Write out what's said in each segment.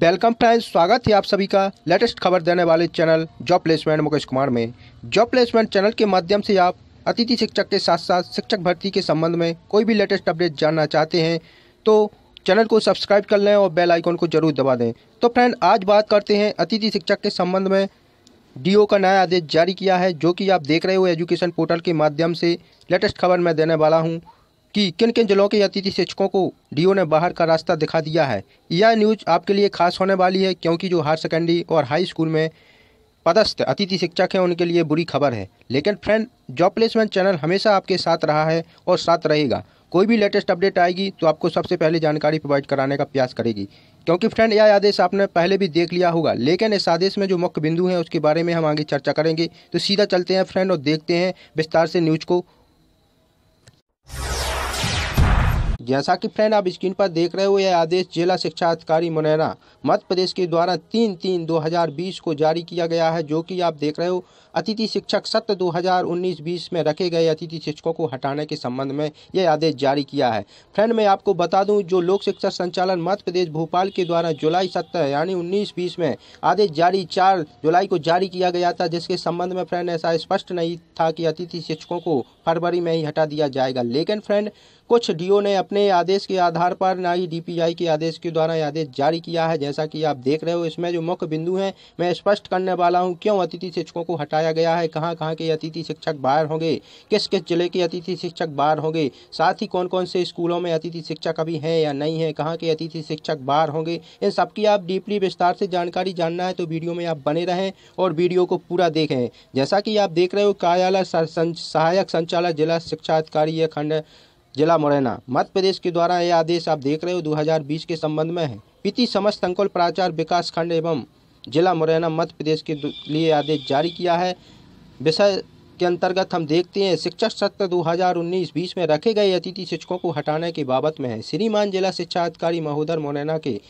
welcome friends स्वागत है आप सभी का लेटेस्ट खबर देने वाले channel job placement Mukesh Kumar में जॉब प्लेसमेंट चैनल के माध्यम से आप अतिथि शिक्षक के साथ साथ शिक्षक भर्ती के संबंध में कोई भी लेटेस्ट अपडेट जानना चाहते हैं तो चैनल को सब्सक्राइब कर लें और बेल आइकॉन को जरूर दबा दें तो फ्रेंड आज बात करते हैं अतिथि शिक्षक के संबंध में डी का नया आदेश जारी किया है जो कि आप देख रहे हो एजुकेशन पोर्टल के माध्यम से लेटेस्ट खबर मैं देने वाला हूँ कि किन किन जिलों के अतिथि शिक्षकों को डीओ ने बाहर का रास्ता दिखा दिया है यह न्यूज़ आपके लिए खास होने वाली है क्योंकि जो हायर सेकेंडरी और हाई स्कूल में पदस्थ अतिथि शिक्षक हैं उनके लिए बुरी खबर है लेकिन फ्रेंड जॉब प्लेसमेंट चैनल हमेशा आपके साथ रहा है और साथ रहेगा कोई भी लेटेस्ट अपडेट आएगी तो आपको सबसे पहले जानकारी प्रोवाइड कराने का प्रयास करेगी क्योंकि फ्रेंड यह आदेश आपने पहले भी देख लिया होगा लेकिन इस आदेश में जो मुख्य बिंदु हैं उसके बारे में हम आगे चर्चा करेंगे तो सीधा चलते हैं फ्रेंड और देखते हैं विस्तार से न्यूज़ को जैसा कि फ्रेंड आप स्क्रीन पर देख रहे हो यह आदेश जिला शिक्षा अधिकारी मुनैना मध्य प्रदेश के द्वारा तीन तीन 2020 को जारी किया गया है जो कि आप देख रहे हो अतिथि शिक्षक सत्र 2019-20 में रखे गए अतिथि शिक्षकों को हटाने के संबंध में यह आदेश जारी किया है फ्रेंड मैं आपको बता दूं जो लोक शिक्षा संचालन मध्य प्रदेश भोपाल के द्वारा जुलाई सत्रह यानी उन्नीस बीस में आदेश जारी चार जुलाई को जारी किया गया था जिसके संबंध में फ्रेंड ऐसा स्पष्ट नहीं था कि अतिथि शिक्षकों को फरवरी में ही हटा दिया जाएगा लेकिन फ्रेंड कुछ डीओ ने अपने आदेश के आधार पर ना ही डीपीआई के आदेश के द्वारा आदेश जारी किया है जैसा कि आप देख रहे हो इसमें जो मुख्य बिंदु हैं मैं स्पष्ट करने वाला हूं क्यों अतिथि शिक्षकों को हटाया बताया गया है कहाँ कहाँ के अतिथि शिक्षक बाहर होंगे किस किस जिले के अतिथि शिक्षक बाहर होंगे साथ ही कौन कौन से स्कूलों में अतिथि शिक्षक अभी हैं या नहीं है कहाँ के अतिथि शिक्षक बाहर होंगे इन सबकी आप डीपली विस्तार से जानकारी जानना है तो वीडियो में आप बने रहें और वीडियो को पूरा देखें जैसा कि आप देख रहे हो कार्यालय सहायक संचालक जिला शिक्षा अधिकारी यह खंड जिला मुरैना मध्य प्रदेश के द्वारा यह आदेश आप देख रहे हो 2020 के संबंध में है पीति समस्त संकुल प्राचार विकास खंड एवं जिला मुरैना मध्य प्रदेश के लिए आदेश जारी किया है विषय के अंतर्गत हम देखते हैं शिक्षक सत्र 2019-20 में रखे गए अतिथि शिक्षकों को हटाने के बाबत में है श्रीमान जिला शिक्षा अधिकारी महोदय मुरैना के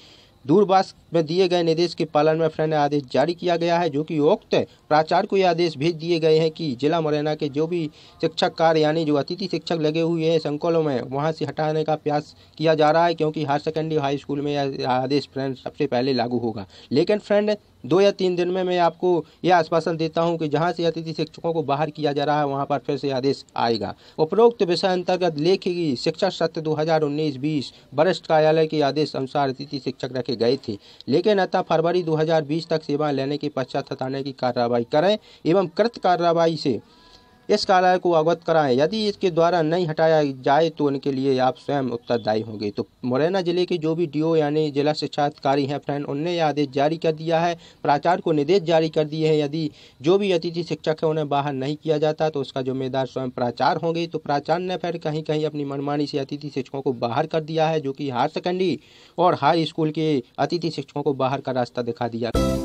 दूरवास में दिए गए निर्देश के पालन में फ्रेंड आदेश जारी किया गया है जो कि उक्त प्राचार्य को यह आदेश भेज दिए गए हैं कि जिला मुरैना के जो भी शिक्षक कार्य यानी जो अतिथि शिक्षक लगे हुए हैं संकुलों में वहां से हटाने का प्रयास किया जा रहा है क्योंकि हायर सेकेंडरी हाई स्कूल में यह आदेश फ्रेंड सबसे पहले लागू होगा लेकिन फ्रेंड दो या तीन दिन में मैं आपको यह आश्वासन देता हूँ कि जहाँ से अतिथि शिक्षकों को बाहर किया जा रहा है वहाँ पर फिर से आदेश आएगा उपरोक्त विषय अंतर्गत लेखी शिक्षा सत्र दो हजार उन्नीस बीस वरिष्ठ कार्यालय के आदेश अनुसार अतिथि शिक्षक रखे गए थे लेकिन अतः फरवरी 2020 तक सेवाएं लेने के पश्चात हटाने की कार्रवाई करें एवं कृत कार्रवाई से इस कार्यालय को अवगत कराएं यदि इसके द्वारा नहीं हटाया जाए तो उनके लिए आप स्वयं उत्तरदायी होंगे तो मुरैना जिले के जो भी डीओ यानी जिला शिक्षा अधिकारी हैं फ्रेंड उनने आदेश जारी कर दिया है प्राचार्य को निर्देश जारी कर दिए हैं यदि जो भी अतिथि शिक्षक है उन्हें बाहर नहीं किया जाता तो उसका जिम्मेदार स्वयं प्राचार होंगे तो प्राचार्य ने फिर कहीं कहीं अपनी मनमानी से अतिथि शिक्षकों को बाहर कर दिया है जो कि हायर सेकेंडरी और हाई स्कूल के अतिथि शिक्षकों को बाहर का रास्ता दिखा दिया